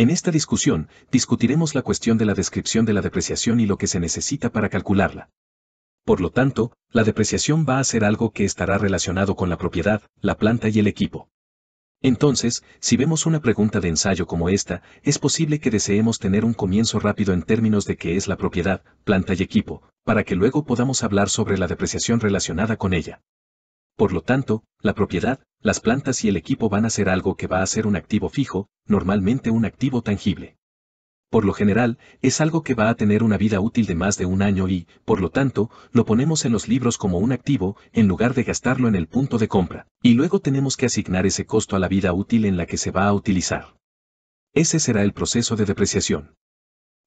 En esta discusión, discutiremos la cuestión de la descripción de la depreciación y lo que se necesita para calcularla. Por lo tanto, la depreciación va a ser algo que estará relacionado con la propiedad, la planta y el equipo. Entonces, si vemos una pregunta de ensayo como esta, es posible que deseemos tener un comienzo rápido en términos de qué es la propiedad, planta y equipo, para que luego podamos hablar sobre la depreciación relacionada con ella. Por lo tanto, la propiedad, las plantas y el equipo van a ser algo que va a ser un activo fijo, normalmente un activo tangible. Por lo general, es algo que va a tener una vida útil de más de un año y, por lo tanto, lo ponemos en los libros como un activo, en lugar de gastarlo en el punto de compra, y luego tenemos que asignar ese costo a la vida útil en la que se va a utilizar. Ese será el proceso de depreciación.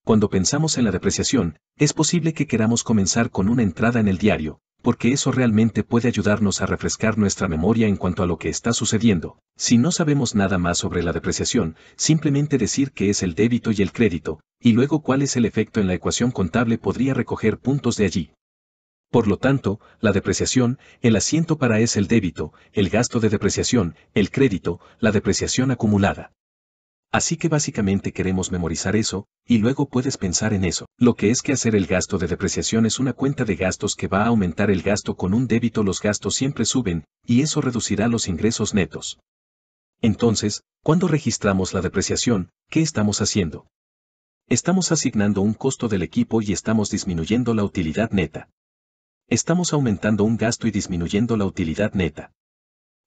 Cuando pensamos en la depreciación, es posible que queramos comenzar con una entrada en el diario, porque eso realmente puede ayudarnos a refrescar nuestra memoria en cuanto a lo que está sucediendo. Si no sabemos nada más sobre la depreciación, simplemente decir que es el débito y el crédito, y luego cuál es el efecto en la ecuación contable podría recoger puntos de allí. Por lo tanto, la depreciación, el asiento para es el débito, el gasto de depreciación, el crédito, la depreciación acumulada. Así que básicamente queremos memorizar eso, y luego puedes pensar en eso. Lo que es que hacer el gasto de depreciación es una cuenta de gastos que va a aumentar el gasto con un débito, los gastos siempre suben, y eso reducirá los ingresos netos. Entonces, cuando registramos la depreciación, ¿qué estamos haciendo? Estamos asignando un costo del equipo y estamos disminuyendo la utilidad neta. Estamos aumentando un gasto y disminuyendo la utilidad neta.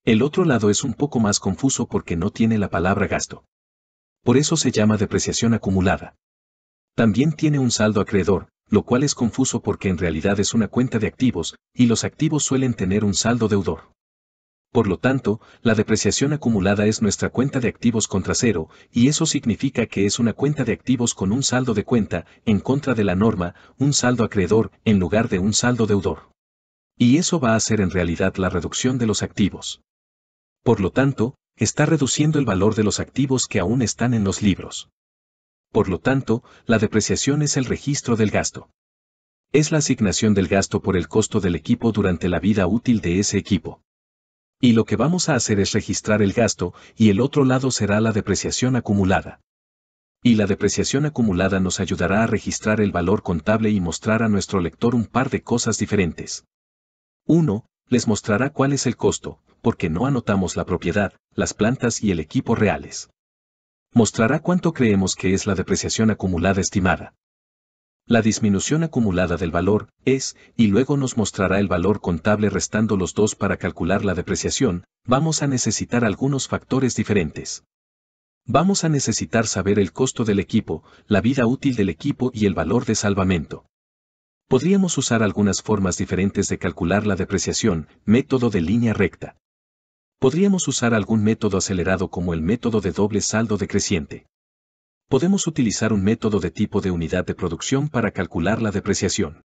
El otro lado es un poco más confuso porque no tiene la palabra gasto por eso se llama depreciación acumulada. También tiene un saldo acreedor, lo cual es confuso porque en realidad es una cuenta de activos, y los activos suelen tener un saldo deudor. Por lo tanto, la depreciación acumulada es nuestra cuenta de activos contra cero, y eso significa que es una cuenta de activos con un saldo de cuenta, en contra de la norma, un saldo acreedor, en lugar de un saldo deudor. Y eso va a ser en realidad la reducción de los activos. Por lo tanto, está reduciendo el valor de los activos que aún están en los libros. Por lo tanto, la depreciación es el registro del gasto. Es la asignación del gasto por el costo del equipo durante la vida útil de ese equipo. Y lo que vamos a hacer es registrar el gasto y el otro lado será la depreciación acumulada. Y la depreciación acumulada nos ayudará a registrar el valor contable y mostrar a nuestro lector un par de cosas diferentes. 1 les mostrará cuál es el costo, porque no anotamos la propiedad, las plantas y el equipo reales. Mostrará cuánto creemos que es la depreciación acumulada estimada. La disminución acumulada del valor es, y luego nos mostrará el valor contable restando los dos para calcular la depreciación, vamos a necesitar algunos factores diferentes. Vamos a necesitar saber el costo del equipo, la vida útil del equipo y el valor de salvamento podríamos usar algunas formas diferentes de calcular la depreciación, método de línea recta. Podríamos usar algún método acelerado como el método de doble saldo decreciente. Podemos utilizar un método de tipo de unidad de producción para calcular la depreciación.